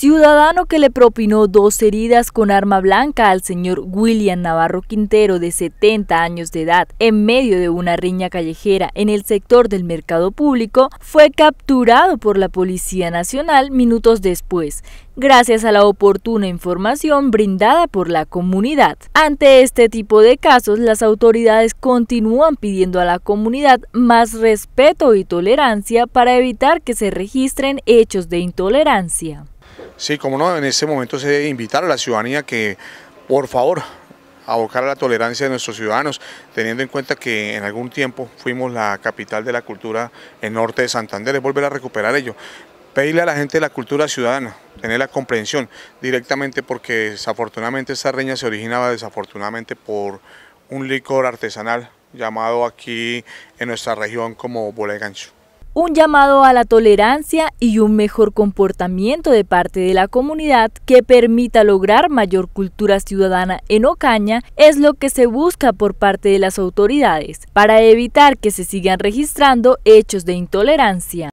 Ciudadano que le propinó dos heridas con arma blanca al señor William Navarro Quintero de 70 años de edad en medio de una riña callejera en el sector del mercado público fue capturado por la Policía Nacional minutos después, gracias a la oportuna información brindada por la comunidad. Ante este tipo de casos, las autoridades continúan pidiendo a la comunidad más respeto y tolerancia para evitar que se registren hechos de intolerancia. Sí, como no, en este momento se invitar a la ciudadanía que, por favor, abocara a la tolerancia de nuestros ciudadanos, teniendo en cuenta que en algún tiempo fuimos la capital de la cultura en norte de Santander, es volver a recuperar ello. Pedirle a la gente la cultura ciudadana, tener la comprensión directamente porque desafortunadamente esta reña se originaba desafortunadamente por un licor artesanal llamado aquí en nuestra región como gancho un llamado a la tolerancia y un mejor comportamiento de parte de la comunidad que permita lograr mayor cultura ciudadana en Ocaña es lo que se busca por parte de las autoridades para evitar que se sigan registrando hechos de intolerancia.